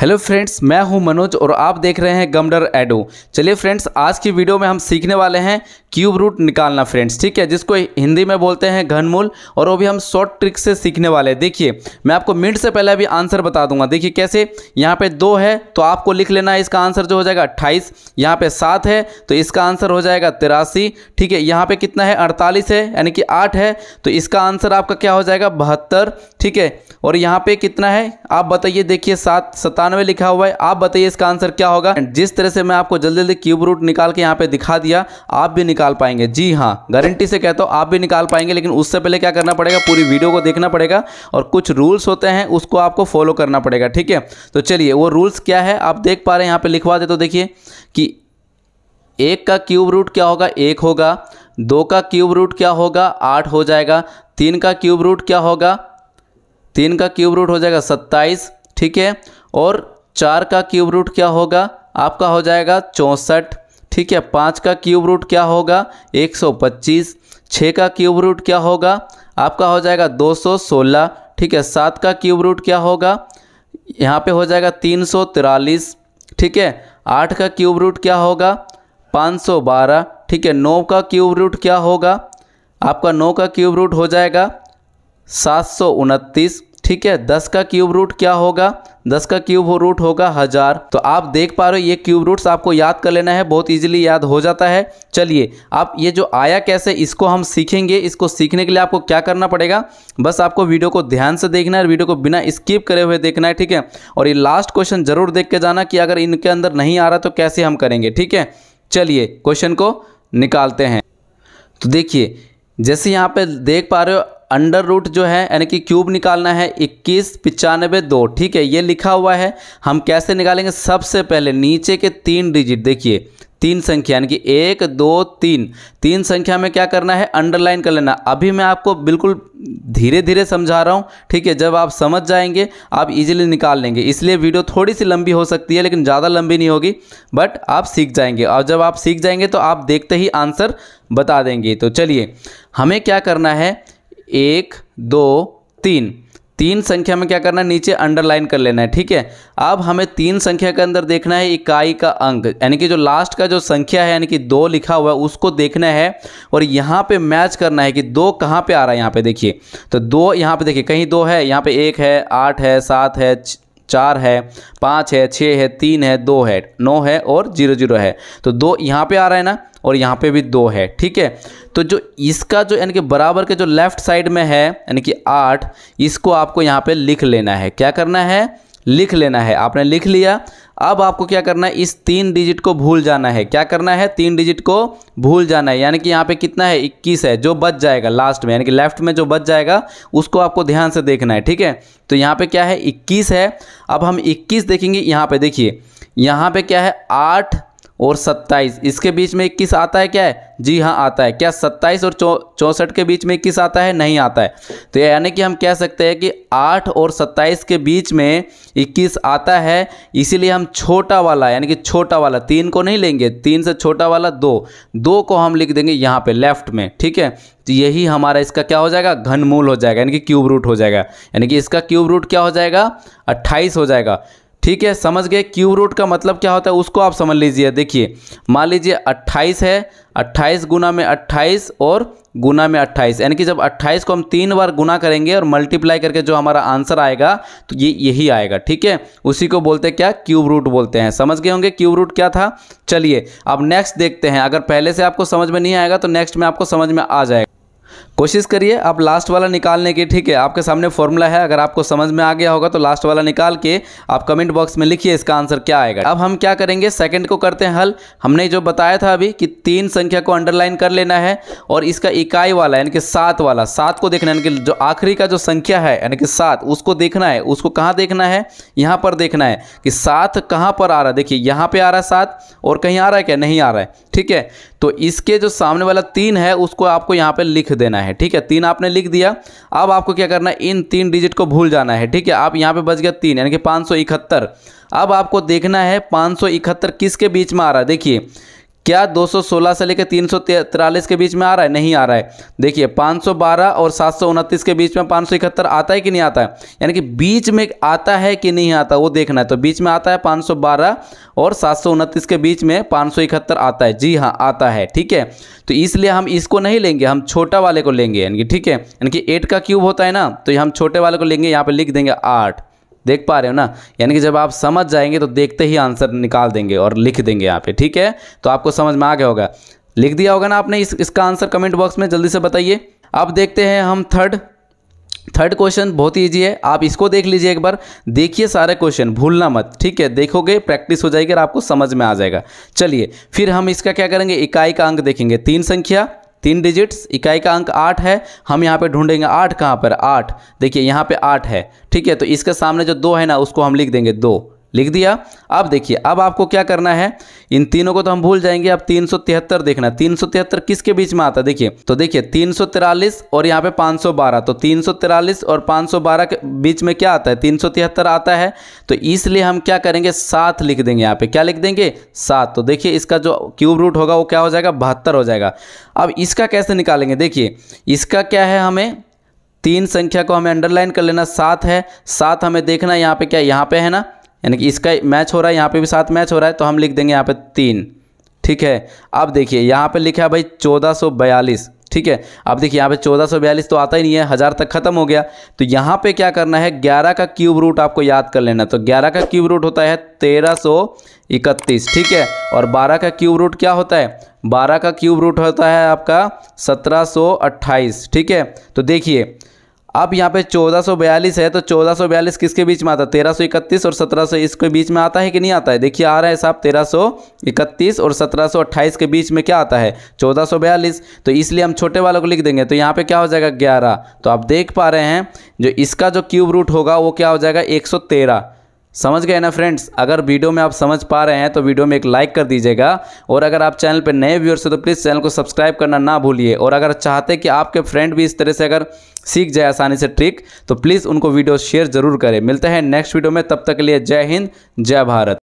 hello friends मैं हूं मनोज और आप देख रहे हैं गमडर एडो चलिए फ्रेंड्स आज की वीडियो में हम सीखने वाले हैं क्यूब रूट निकालना फ्रेंड्स ठीक है जिसको हिंदी में बोलते हैं घनमूल और वो भी हम शॉर्ट ट्रिक से सीखने वाले हैं देखिए मैं आपको मिनट से पहले अभी आंसर बता दूंगा देखिए कैसे यहाँ पर दो है तो आपको लिख लेना है इसका आंसर जो हो जाएगा अट्ठाईस यहाँ पे सात है तो इसका आंसर हो जाएगा तिरासी ठीक है यहाँ पे कितना है अड़तालीस है यानी कि आठ है तो इसका आंसर आपका क्या हो जाएगा बहत्तर ठीक है और यहाँ पे कितना है आप बताइए देखिए सात सता इक्यानवे लिखा हुआ है आप बताइए इसका आंसर क्या होगा जिस तरह से मैं आपको जल्दी जल्दी क्यूब रूट निकाल के यहाँ पे दिखा दिया आप भी निकाल पाएंगे जी हाँ गारंटी से कहता हूँ आप भी निकाल पाएंगे लेकिन उससे पहले क्या करना पड़ेगा पूरी वीडियो को देखना पड़ेगा और कुछ रूल्स होते हैं उसको आपको फॉलो करना पड़ेगा ठीक है तो चलिए वो रूल्स क्या है आप देख पा रहे हैं यहाँ पे लिखवा दे तो देखिए कि एक का क्यूब रूट क्या होगा एक होगा दो का क्यूब रूट क्या होगा आठ हो जाएगा तीन का क्यूब रूट क्या होगा तीन का क्यूब रूट हो जाएगा सत्ताईस ठीक है और चार का क्यूब रूट क्या होगा आपका हो जाएगा चौंसठ ठीक है पाँच का क्यूब रूट क्या होगा एक सौ पच्चीस छः का क्यूब रूट क्या होगा आपका हो जाएगा दो सौ सोलह ठीक है सात का क्यूब रूट क्या होगा यहाँ पे हो जाएगा तीन सौ तिरालीस ठीक है आठ का क्यूब रूट क्या होगा पाँच सौ बारह ठीक है नौ का क्यूब रूट क्या होगा आपका नौ का क्यूब रूट हो जाएगा सात सौ उनतीस ठीक है दस का क्यूब रूट क्या होगा दस का क्यूब हो रूट होगा हजार तो आप देख पा रहे हो ये क्यूब रूट्स आपको याद कर लेना है बहुत ईजिली याद हो जाता है चलिए आप ये जो आया कैसे इसको हम सीखेंगे इसको सीखने के लिए आपको क्या करना पड़ेगा बस आपको वीडियो को ध्यान से देखना है वीडियो को बिना स्किप करे हुए देखना है ठीक है और ये लास्ट क्वेश्चन जरूर देख के जाना कि अगर इनके अंदर नहीं आ रहा तो कैसे हम करेंगे ठीक है चलिए क्वेश्चन को निकालते हैं तो देखिए जैसे यहाँ पे देख पा रहे हो अंडर रूट जो है यानी कि क्यूब निकालना है इक्कीस पचानबे दो ठीक है ये लिखा हुआ है हम कैसे निकालेंगे सबसे पहले नीचे के तीन डिजिट देखिए तीन संख्या यानी कि एक दो तीन तीन संख्या में क्या करना है अंडरलाइन कर लेना अभी मैं आपको बिल्कुल धीरे धीरे समझा रहा हूँ ठीक है जब आप समझ जाएंगे आप इजीली निकाल लेंगे इसलिए वीडियो थोड़ी सी लंबी हो सकती है लेकिन ज़्यादा लंबी नहीं होगी बट आप सीख जाएंगे और जब आप सीख जाएंगे तो आप देखते ही आंसर बता देंगे तो चलिए हमें क्या करना है एक दो तीन तीन संख्या में क्या करना है नीचे अंडरलाइन कर लेना है ठीक है अब हमें तीन संख्या के अंदर देखना है इकाई का अंक यानी कि जो लास्ट का जो संख्या है यानी कि दो लिखा हुआ है उसको देखना है और यहाँ पे मैच करना है कि दो कहाँ पे आ रहा है यहाँ पे देखिए तो दो यहाँ पे देखिए कहीं दो है यहाँ पे एक है आठ है सात है चार है पाँच है छः है तीन है दो है नौ है और जीरो जीरो है तो दो यहाँ पे आ रहा है ना और यहाँ पे भी दो है ठीक है तो जो इसका जो यानी कि बराबर के जो लेफ्ट साइड में है यानी कि आठ इसको आपको यहाँ पे लिख लेना है क्या करना है लिख लेना है आपने लिख लिया अब आपको क्या करना है इस तीन डिजिट को भूल जाना है क्या करना है तीन डिजिट को भूल जाना है यानी कि यहाँ पे कितना है इक्कीस है जो बच जाएगा लास्ट में यानी कि लेफ्ट में जो बच जाएगा उसको आपको ध्यान से देखना है ठीक है तो यहाँ पे क्या है इक्कीस है अब हम इक्कीस देखेंगे यहाँ पे देखिए यहाँ पे क्या है आठ और 27 इसके बीच में इक्कीस आता है क्या है जी हाँ आता है क्या 27 और चौंसठ के बीच में इक्कीस आता है नहीं आता है तो यानी कि हम कह सकते हैं कि 8 और 27 के बीच में 21 आता है इसीलिए हम छोटा वाला यानी कि छोटा वाला तीन को नहीं लेंगे तीन से छोटा वाला दो दो को हम लिख देंगे यहाँ पे लेफ्ट में ठीक है तो यही हमारा इसका क्या हो जाएगा घनमूल हो जाएगा यानी कि क्यूब रूट हो जाएगा यानी कि इसका क्यूब रूट क्या हो जाएगा अट्ठाईस हो जाएगा ठीक है समझ गए क्यूब रूट का मतलब क्या होता है उसको आप समझ लीजिए देखिए मान लीजिए अट्ठाईस है अट्ठाईस गुना में अट्ठाईस और गुना में 28 यानी कि जब 28 को हम तीन बार गुना करेंगे और मल्टीप्लाई करके जो हमारा आंसर आएगा तो ये यही आएगा ठीक है उसी को बोलते क्या क्यूब रूट बोलते हैं समझ गए होंगे क्यूब रूट क्या था चलिए अब नेक्स्ट देखते हैं अगर पहले से आपको समझ में नहीं आएगा तो नेक्स्ट में आपको समझ में आ जाएगा कोशिश करिए आप लास्ट वाला निकालने की ठीक है आपके सामने फॉर्मूला है अगर आपको समझ में आ गया होगा तो लास्ट वाला निकाल के आप कमेंट बॉक्स में लिखिए इसका आंसर क्या आएगा अब हम क्या करेंगे सेकंड को करते हैं हल हमने जो बताया था अभी कि तीन संख्या को अंडरलाइन कर लेना है और इसका इकाई वाला यानी कि सात वाला सात को देखना यानी कि जो आखिरी का जो संख्या है यानी कि सात उसको देखना है उसको कहाँ देखना है यहाँ पर देखना है कि सात कहाँ पर आ रहा है देखिए यहाँ पर आ रहा है सात और कहीं आ रहा है क्या नहीं आ रहा है ठीक है तो इसके जो सामने वाला तीन है उसको आपको यहाँ पे लिख देना है ठीक है तीन आपने लिख दिया अब आपको क्या करना है इन तीन डिजिट को भूल जाना है ठीक है आप यहाँ पे बच गया तीन यानी कि पाँच अब आपको देखना है पाँच किसके बीच में आ रहा है देखिए क्या 216 से लेकर तीन के बीच में आ रहा है नहीं आ रहा है देखिए 512 और सात के बीच में पाँच आता है कि नहीं आता है यानी कि बीच में आता है कि नहीं आता वो देखना है तो बीच में आता है 512 और सात के बीच में पाँच आता है जी हाँ आता है ठीक है तो इसलिए हम इसको नहीं लेंगे हम छोटा वाले को लेंगे यानी कि ठीक है यानी कि एट का क्यूब होता है ना तो हम छोटे वाले को लेंगे यहाँ पर लिख देंगे आठ देख पा रहे हो ना यानी कि जब आप समझ जाएंगे तो देखते ही आंसर निकाल देंगे और लिख देंगे यहाँ पे ठीक है तो आपको समझ में आ गया होगा लिख दिया होगा ना आपने इस, इसका आंसर कमेंट बॉक्स में जल्दी से बताइए अब देखते हैं हम थर्ड थर्ड क्वेश्चन बहुत ही ईजी है आप इसको देख लीजिए एक बार देखिए सारे क्वेश्चन भूलना मत ठीक है देखोगे प्रैक्टिस हो जाएगी और आपको समझ में आ जाएगा चलिए फिर हम इसका क्या करेंगे इकाई का अंक देखेंगे तीन संख्या तीन डिजिट्स इकाई का अंक आठ है हम यहाँ पे ढूंढेंगे आठ कहाँ पर आठ देखिए यहाँ पे आठ है ठीक है तो इसके सामने जो दो है ना उसको हम लिख देंगे दो लिख दिया अब देखिए अब आपको क्या करना है इन तीनों को तो हम भूल जाएंगे अब तीन देखना तीन सौ तिहत्तर किसके बीच में आता है देखिए तो देखिए तीन और यहाँ पे 512 तो तीन और 512 के बीच में क्या आता है तीन आता है तो इसलिए हम क्या करेंगे सात लिख देंगे यहाँ पे क्या लिख देंगे सात तो देखिए इसका जो क्यूब रूट होगा वो क्या हो जाएगा बहत्तर हो जाएगा अब इसका कैसे निकालेंगे देखिए इसका क्या है हमें तीन संख्या को हमें अंडरलाइन कर लेना सात है सात हमें देखना यहाँ पे क्या यहाँ पे है ना यानी कि इसका मैच हो रहा है यहाँ पे भी सात मैच हो रहा है तो हम लिख देंगे यहाँ पे तीन ठीक है अब देखिए यहाँ पे लिखा है भाई चौदह सौ बयालीस ठीक है अब देखिए यहाँ पे चौदह सौ बयालीस तो आता ही नहीं है हज़ार तक खत्म हो गया तो यहाँ पे क्या करना है ग्यारह का क्यूब रूट आपको याद कर लेना तो ग्यारह का क्यूब रूट होता है तेरह सौ इकतीस ठीक है और बारह का क्यूब रूट क्या होता है बारह का क्यूब रूट होता है आपका सत्रह सौ अट्ठाईस ठीक है तो देखिए अब यहाँ पे चौदह है तो चौदह किसके बीच में आता है तेरह और सत्रह इसके बीच में आता है कि नहीं आता है देखिए आ रहा है साहब तेरह और सत्रह के बीच में क्या आता है चौदह तो इसलिए हम छोटे वालों को लिख देंगे तो यहाँ पे क्या हो जाएगा ग्यारह तो आप देख पा रहे हैं जो इसका जो क्यूब रूट होगा वो क्या हो जाएगा एक समझ गए ना फ्रेंड्स अगर वीडियो में आप समझ पा रहे हैं तो वीडियो में एक लाइक कर दीजिएगा और अगर आप चैनल पर नए व्यूअर्स हो तो प्लीज़ चैनल को सब्सक्राइब करना ना भूलिए और अगर चाहते कि आपके फ्रेंड भी इस तरह से अगर सीख जाए आसानी से ट्रिक तो प्लीज़ उनको वीडियो शेयर ज़रूर करें मिलते हैं नेक्स्ट वीडियो में तब तक के लिए जय हिंद जय भारत